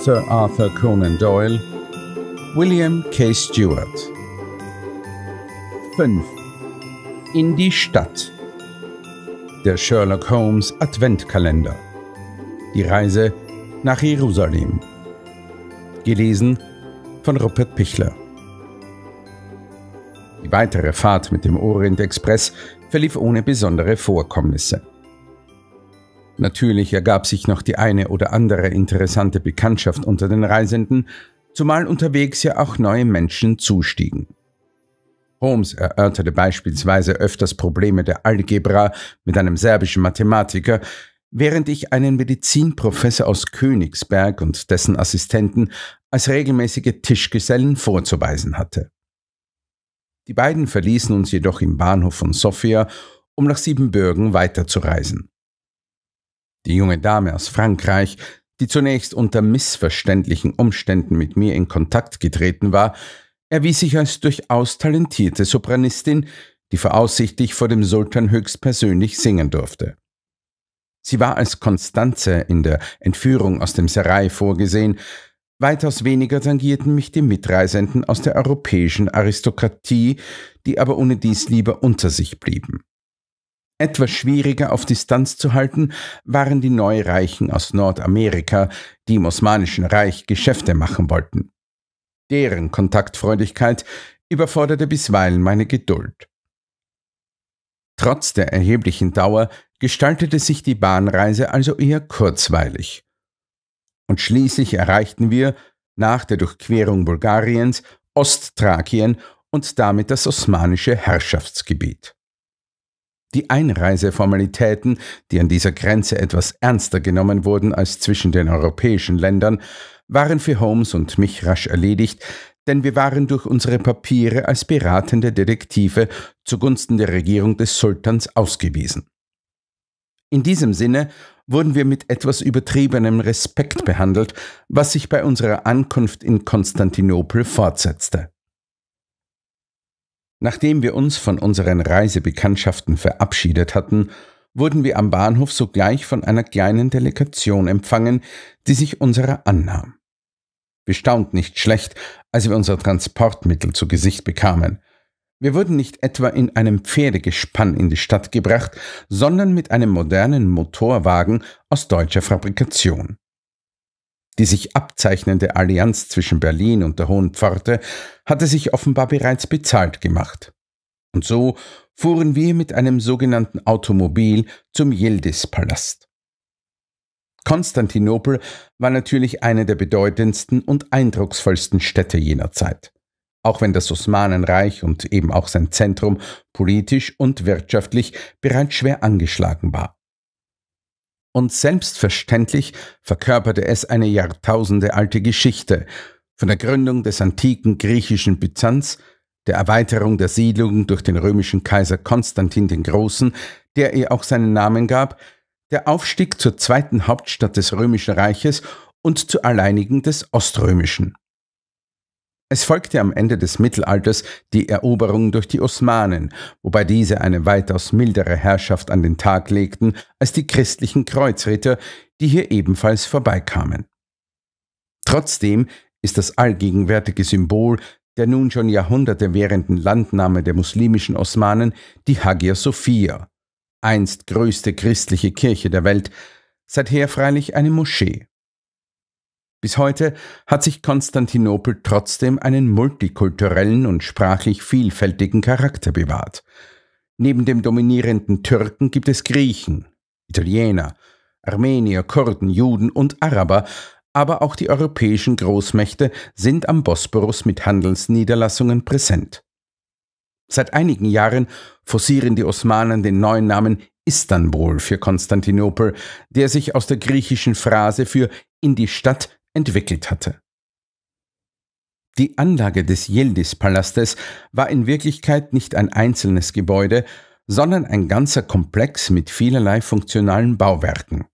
Sir Arthur Conan Doyle, William K. Stewart. 5. In die Stadt. Der Sherlock Holmes Adventkalender. Die Reise nach Jerusalem. Gelesen von Rupert Pichler. Die weitere Fahrt mit dem Orient Express verlief ohne besondere Vorkommnisse. Natürlich ergab sich noch die eine oder andere interessante Bekanntschaft unter den Reisenden, zumal unterwegs ja auch neue Menschen zustiegen. Holmes erörterte beispielsweise öfters Probleme der Algebra mit einem serbischen Mathematiker, während ich einen Medizinprofessor aus Königsberg und dessen Assistenten als regelmäßige Tischgesellen vorzuweisen hatte. Die beiden verließen uns jedoch im Bahnhof von Sofia, um nach Siebenbürgen weiterzureisen. Die junge Dame aus Frankreich, die zunächst unter missverständlichen Umständen mit mir in Kontakt getreten war, erwies sich als durchaus talentierte Sopranistin, die voraussichtlich vor dem Sultan höchstpersönlich singen durfte. Sie war als Konstanze in der Entführung aus dem Serai vorgesehen, weitaus weniger tangierten mich die Mitreisenden aus der europäischen Aristokratie, die aber ohne dies lieber unter sich blieben. Etwas schwieriger auf Distanz zu halten waren die Neureichen aus Nordamerika, die im Osmanischen Reich Geschäfte machen wollten. Deren Kontaktfreudigkeit überforderte bisweilen meine Geduld. Trotz der erheblichen Dauer gestaltete sich die Bahnreise also eher kurzweilig. Und schließlich erreichten wir, nach der Durchquerung Bulgariens, Ostthrakien und damit das osmanische Herrschaftsgebiet. Die Einreiseformalitäten, die an dieser Grenze etwas ernster genommen wurden als zwischen den europäischen Ländern, waren für Holmes und mich rasch erledigt, denn wir waren durch unsere Papiere als beratende Detektive zugunsten der Regierung des Sultans ausgewiesen. In diesem Sinne wurden wir mit etwas übertriebenem Respekt behandelt, was sich bei unserer Ankunft in Konstantinopel fortsetzte. Nachdem wir uns von unseren Reisebekanntschaften verabschiedet hatten, wurden wir am Bahnhof sogleich von einer kleinen Delegation empfangen, die sich unserer annahm. Wir staunten nicht schlecht, als wir unsere Transportmittel zu Gesicht bekamen. Wir wurden nicht etwa in einem Pferdegespann in die Stadt gebracht, sondern mit einem modernen Motorwagen aus deutscher Fabrikation. Die sich abzeichnende Allianz zwischen Berlin und der Hohen Pforte hatte sich offenbar bereits bezahlt gemacht. Und so fuhren wir mit einem sogenannten Automobil zum Yildiz-Palast. Konstantinopel war natürlich eine der bedeutendsten und eindrucksvollsten Städte jener Zeit, auch wenn das Osmanenreich und eben auch sein Zentrum politisch und wirtschaftlich bereits schwer angeschlagen war. Und selbstverständlich verkörperte es eine jahrtausendealte Geschichte, von der Gründung des antiken griechischen Byzanz, der Erweiterung der Siedlungen durch den römischen Kaiser Konstantin den Großen, der ihr auch seinen Namen gab, der Aufstieg zur zweiten Hauptstadt des römischen Reiches und zur alleinigen des oströmischen. Es folgte am Ende des Mittelalters die Eroberung durch die Osmanen, wobei diese eine weitaus mildere Herrschaft an den Tag legten als die christlichen Kreuzritter, die hier ebenfalls vorbeikamen. Trotzdem ist das allgegenwärtige Symbol der nun schon Jahrhunderte währenden Landnahme der muslimischen Osmanen die Hagia Sophia, einst größte christliche Kirche der Welt, seither freilich eine Moschee. Bis heute hat sich Konstantinopel trotzdem einen multikulturellen und sprachlich vielfältigen Charakter bewahrt. Neben dem dominierenden Türken gibt es Griechen, Italiener, Armenier, Kurden, Juden und Araber, aber auch die europäischen Großmächte sind am Bosporus mit Handelsniederlassungen präsent. Seit einigen Jahren forcieren die Osmanen den neuen Namen Istanbul für Konstantinopel, der sich aus der griechischen Phrase für in die Stadt entwickelt hatte. Die Anlage des Yildiz-Palastes war in Wirklichkeit nicht ein einzelnes Gebäude, sondern ein ganzer Komplex mit vielerlei funktionalen Bauwerken.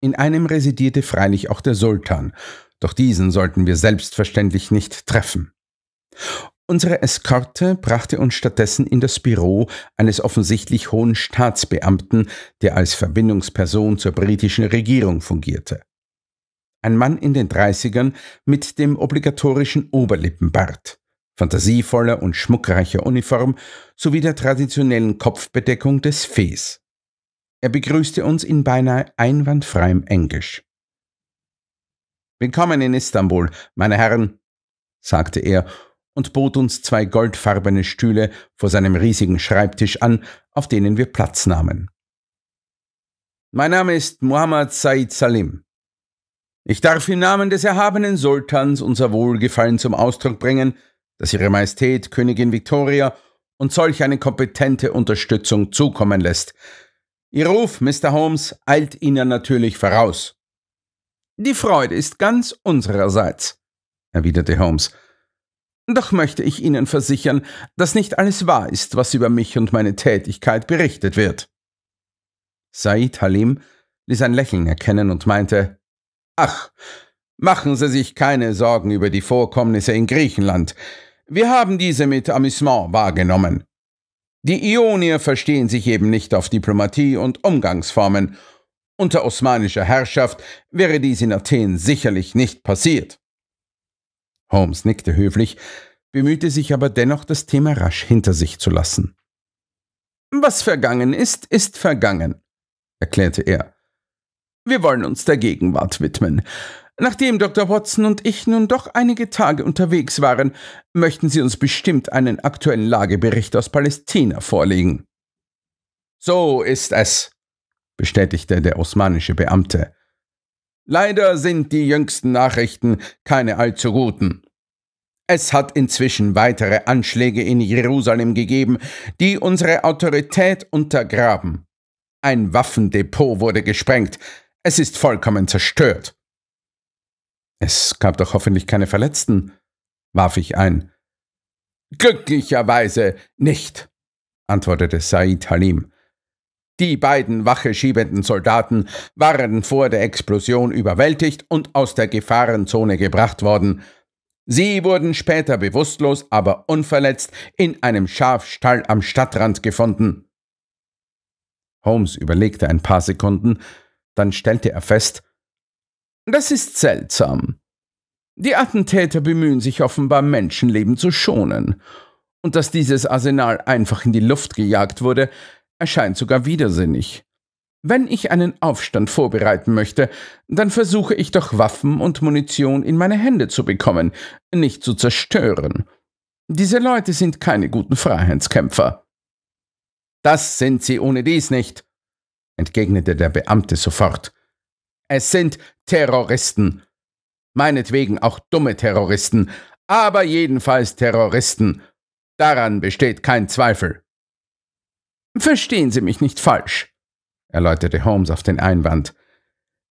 In einem residierte freilich auch der Sultan, doch diesen sollten wir selbstverständlich nicht treffen. Unsere Eskorte brachte uns stattdessen in das Büro eines offensichtlich hohen Staatsbeamten, der als Verbindungsperson zur britischen Regierung fungierte. Ein Mann in den 30ern mit dem obligatorischen Oberlippenbart, fantasievoller und schmuckreicher Uniform sowie der traditionellen Kopfbedeckung des Fees. Er begrüßte uns in beinahe einwandfreiem Englisch. Willkommen in Istanbul, meine Herren, sagte er und bot uns zwei goldfarbene Stühle vor seinem riesigen Schreibtisch an, auf denen wir Platz nahmen. Mein Name ist Muhammad Said Salim. Ich darf im Namen des erhabenen Sultans unser Wohlgefallen zum Ausdruck bringen, dass Ihre Majestät Königin Victoria uns solch eine kompetente Unterstützung zukommen lässt. Ihr Ruf, Mr. Holmes, eilt Ihnen natürlich voraus. Die Freude ist ganz unsererseits, erwiderte Holmes. Doch möchte ich Ihnen versichern, dass nicht alles wahr ist, was über mich und meine Tätigkeit berichtet wird. Said Halim ließ ein Lächeln erkennen und meinte, Ach, machen Sie sich keine Sorgen über die Vorkommnisse in Griechenland. Wir haben diese mit Amüsement wahrgenommen. Die Ionier verstehen sich eben nicht auf Diplomatie und Umgangsformen. Unter osmanischer Herrschaft wäre dies in Athen sicherlich nicht passiert. Holmes nickte höflich, bemühte sich aber dennoch, das Thema rasch hinter sich zu lassen. Was vergangen ist, ist vergangen, erklärte er. Wir wollen uns der Gegenwart widmen. Nachdem Dr. Watson und ich nun doch einige Tage unterwegs waren, möchten Sie uns bestimmt einen aktuellen Lagebericht aus Palästina vorlegen. So ist es, bestätigte der osmanische Beamte. Leider sind die jüngsten Nachrichten keine allzu guten. Es hat inzwischen weitere Anschläge in Jerusalem gegeben, die unsere Autorität untergraben. Ein Waffendepot wurde gesprengt, es ist vollkommen zerstört. Es gab doch hoffentlich keine Verletzten, warf ich ein. Glücklicherweise nicht, antwortete Said Halim. Die beiden Wache schiebenden Soldaten waren vor der Explosion überwältigt und aus der Gefahrenzone gebracht worden. Sie wurden später bewusstlos, aber unverletzt in einem Schafstall am Stadtrand gefunden. Holmes überlegte ein paar Sekunden, dann stellte er fest, das ist seltsam. Die Attentäter bemühen sich offenbar, Menschenleben zu schonen. Und dass dieses Arsenal einfach in die Luft gejagt wurde, erscheint sogar widersinnig. Wenn ich einen Aufstand vorbereiten möchte, dann versuche ich doch Waffen und Munition in meine Hände zu bekommen, nicht zu zerstören. Diese Leute sind keine guten Freiheitskämpfer. Das sind sie ohne dies nicht, entgegnete der Beamte sofort. Es sind Terroristen. Meinetwegen auch dumme Terroristen, aber jedenfalls Terroristen. Daran besteht kein Zweifel. Verstehen Sie mich nicht falsch, erläuterte Holmes auf den Einwand.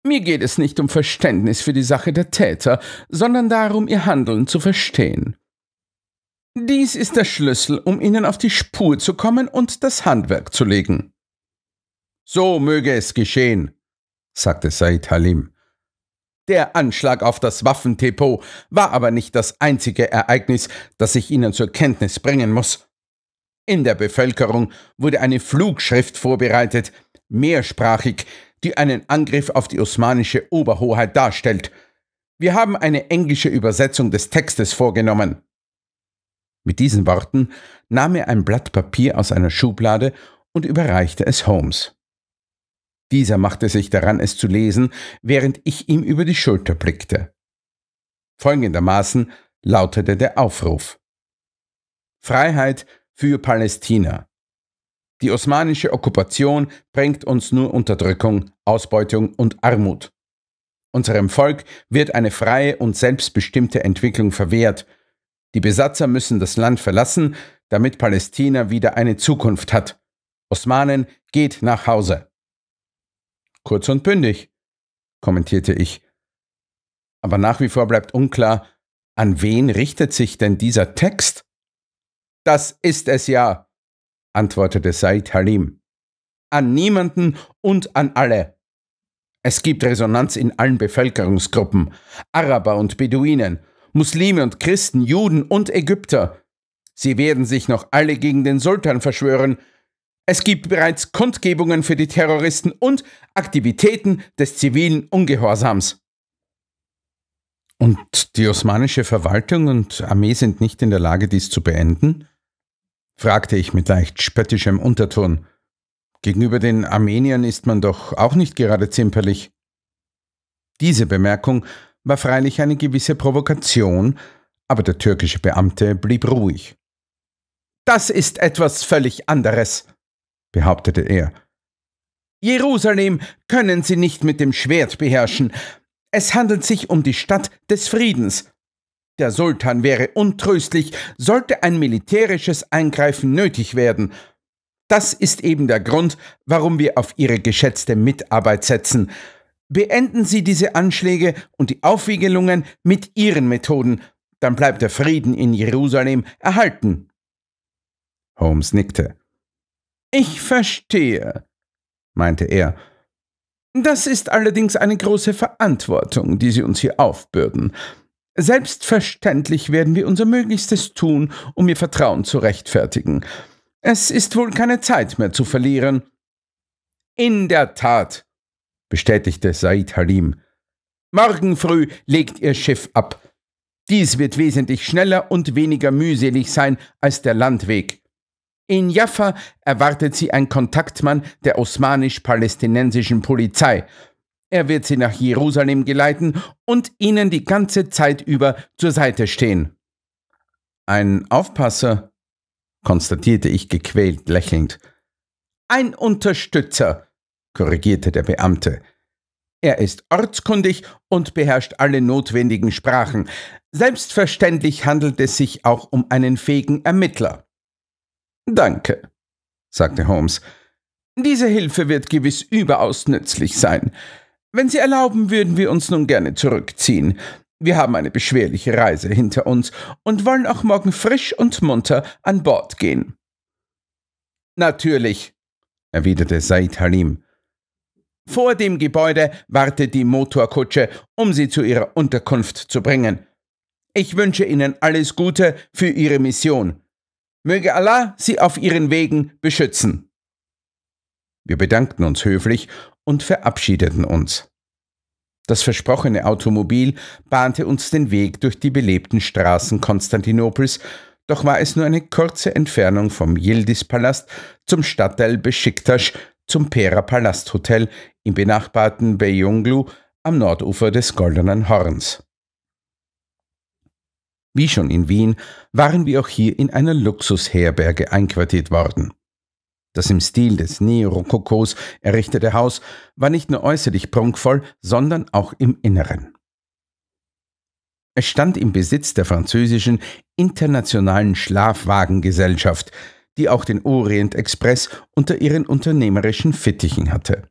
Mir geht es nicht um Verständnis für die Sache der Täter, sondern darum, ihr Handeln zu verstehen. Dies ist der Schlüssel, um ihnen auf die Spur zu kommen und das Handwerk zu legen. So möge es geschehen, sagte Said Halim. Der Anschlag auf das Waffendepot war aber nicht das einzige Ereignis, das ich Ihnen zur Kenntnis bringen muss. In der Bevölkerung wurde eine Flugschrift vorbereitet, mehrsprachig, die einen Angriff auf die osmanische Oberhoheit darstellt. Wir haben eine englische Übersetzung des Textes vorgenommen. Mit diesen Worten nahm er ein Blatt Papier aus einer Schublade und überreichte es Holmes. Dieser machte sich daran, es zu lesen, während ich ihm über die Schulter blickte. Folgendermaßen lautete der Aufruf. Freiheit für Palästina. Die osmanische Okkupation bringt uns nur Unterdrückung, Ausbeutung und Armut. Unserem Volk wird eine freie und selbstbestimmte Entwicklung verwehrt. Die Besatzer müssen das Land verlassen, damit Palästina wieder eine Zukunft hat. Osmanen geht nach Hause. Kurz und bündig, kommentierte ich. Aber nach wie vor bleibt unklar, an wen richtet sich denn dieser Text? Das ist es ja, antwortete Said Halim. An niemanden und an alle. Es gibt Resonanz in allen Bevölkerungsgruppen, Araber und Beduinen, Muslime und Christen, Juden und Ägypter. Sie werden sich noch alle gegen den Sultan verschwören, es gibt bereits Kundgebungen für die Terroristen und Aktivitäten des zivilen Ungehorsams. Und die osmanische Verwaltung und Armee sind nicht in der Lage, dies zu beenden? fragte ich mit leicht spöttischem Unterton. Gegenüber den Armeniern ist man doch auch nicht gerade zimperlich. Diese Bemerkung war freilich eine gewisse Provokation, aber der türkische Beamte blieb ruhig. Das ist etwas völlig anderes behauptete er. Jerusalem können sie nicht mit dem Schwert beherrschen. Es handelt sich um die Stadt des Friedens. Der Sultan wäre untröstlich, sollte ein militärisches Eingreifen nötig werden. Das ist eben der Grund, warum wir auf Ihre geschätzte Mitarbeit setzen. Beenden Sie diese Anschläge und die Aufwiegelungen mit Ihren Methoden, dann bleibt der Frieden in Jerusalem erhalten. Holmes nickte. Ich verstehe, meinte er. Das ist allerdings eine große Verantwortung, die Sie uns hier aufbürden. Selbstverständlich werden wir unser Möglichstes tun, um Ihr Vertrauen zu rechtfertigen. Es ist wohl keine Zeit mehr zu verlieren. In der Tat, bestätigte Said Halim. Morgen früh legt Ihr Schiff ab. Dies wird wesentlich schneller und weniger mühselig sein als der Landweg. In Jaffa erwartet sie ein Kontaktmann der osmanisch-palästinensischen Polizei. Er wird sie nach Jerusalem geleiten und ihnen die ganze Zeit über zur Seite stehen. Ein Aufpasser, konstatierte ich gequält lächelnd. Ein Unterstützer, korrigierte der Beamte. Er ist ortskundig und beherrscht alle notwendigen Sprachen. Selbstverständlich handelt es sich auch um einen fähigen Ermittler. Danke, sagte Holmes. Diese Hilfe wird gewiss überaus nützlich sein. Wenn Sie erlauben, würden wir uns nun gerne zurückziehen. Wir haben eine beschwerliche Reise hinter uns und wollen auch morgen frisch und munter an Bord gehen. Natürlich, erwiderte Said Halim. Vor dem Gebäude wartet die Motorkutsche, um Sie zu Ihrer Unterkunft zu bringen. Ich wünsche Ihnen alles Gute für Ihre Mission. Möge Allah sie auf ihren Wegen beschützen. Wir bedankten uns höflich und verabschiedeten uns. Das versprochene Automobil bahnte uns den Weg durch die belebten Straßen Konstantinopels, doch war es nur eine kurze Entfernung vom Yildiz-Palast zum Stadtteil Besiktas, zum Pera Palasthotel im benachbarten Beyunglu am Nordufer des Goldenen Horns. Wie schon in Wien waren wir auch hier in einer Luxusherberge einquartiert worden. Das im Stil des Neorokokos errichtete Haus war nicht nur äußerlich prunkvoll, sondern auch im Inneren. Es stand im Besitz der französischen Internationalen Schlafwagengesellschaft, die auch den Orient Express unter ihren unternehmerischen Fittichen hatte.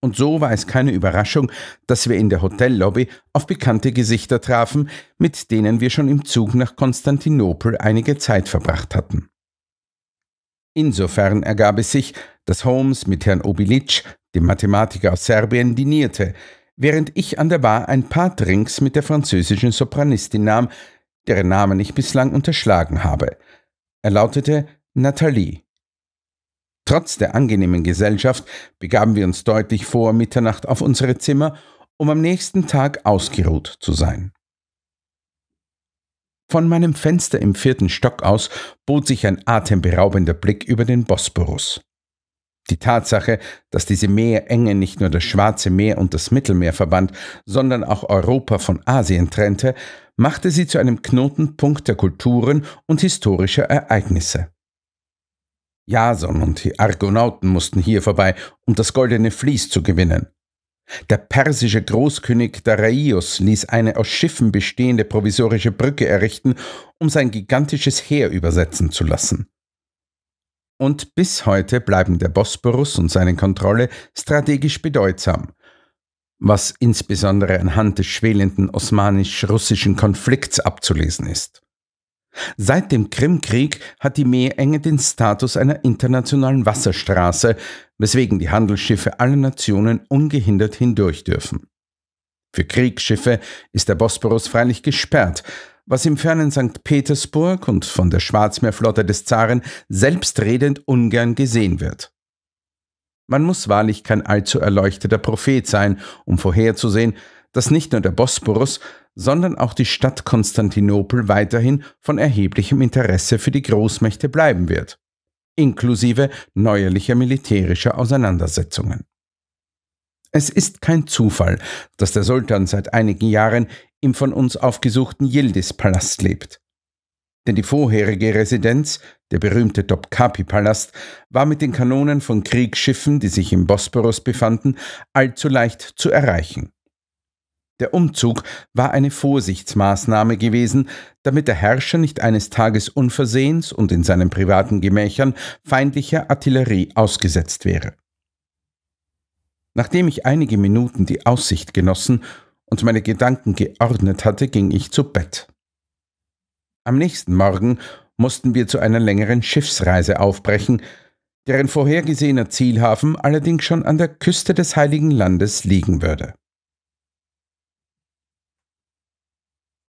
Und so war es keine Überraschung, dass wir in der Hotellobby auf bekannte Gesichter trafen, mit denen wir schon im Zug nach Konstantinopel einige Zeit verbracht hatten. Insofern ergab es sich, dass Holmes mit Herrn Obilic, dem Mathematiker aus Serbien, dinierte, während ich an der Bar ein paar Drinks mit der französischen Sopranistin nahm, deren Namen ich bislang unterschlagen habe. Er lautete Nathalie. Trotz der angenehmen Gesellschaft begaben wir uns deutlich vor Mitternacht auf unsere Zimmer, um am nächsten Tag ausgeruht zu sein. Von meinem Fenster im vierten Stock aus bot sich ein atemberaubender Blick über den Bosporus. Die Tatsache, dass diese Meerenge nicht nur das Schwarze Meer und das Mittelmeer verband, sondern auch Europa von Asien trennte, machte sie zu einem Knotenpunkt der Kulturen und historischer Ereignisse. Jason und die Argonauten mussten hier vorbei, um das goldene Vlies zu gewinnen. Der persische Großkönig Darius ließ eine aus Schiffen bestehende provisorische Brücke errichten, um sein gigantisches Heer übersetzen zu lassen. Und bis heute bleiben der Bosporus und seine Kontrolle strategisch bedeutsam, was insbesondere anhand des schwelenden osmanisch-russischen Konflikts abzulesen ist. Seit dem Krimkrieg hat die Meerenge den Status einer internationalen Wasserstraße, weswegen die Handelsschiffe aller Nationen ungehindert hindurch dürfen. Für Kriegsschiffe ist der Bosporus freilich gesperrt, was im fernen St. Petersburg und von der Schwarzmeerflotte des Zaren selbstredend ungern gesehen wird. Man muss wahrlich kein allzu erleuchteter Prophet sein, um vorherzusehen, dass nicht nur der Bosporus, sondern auch die Stadt Konstantinopel weiterhin von erheblichem Interesse für die Großmächte bleiben wird, inklusive neuerlicher militärischer Auseinandersetzungen. Es ist kein Zufall, dass der Sultan seit einigen Jahren im von uns aufgesuchten Yildiz-Palast lebt. Denn die vorherige Residenz, der berühmte Topkapi-Palast, war mit den Kanonen von Kriegsschiffen, die sich im Bosporus befanden, allzu leicht zu erreichen. Der Umzug war eine Vorsichtsmaßnahme gewesen, damit der Herrscher nicht eines Tages unversehens und in seinen privaten Gemächern feindlicher Artillerie ausgesetzt wäre. Nachdem ich einige Minuten die Aussicht genossen und meine Gedanken geordnet hatte, ging ich zu Bett. Am nächsten Morgen mussten wir zu einer längeren Schiffsreise aufbrechen, deren vorhergesehener Zielhafen allerdings schon an der Küste des Heiligen Landes liegen würde.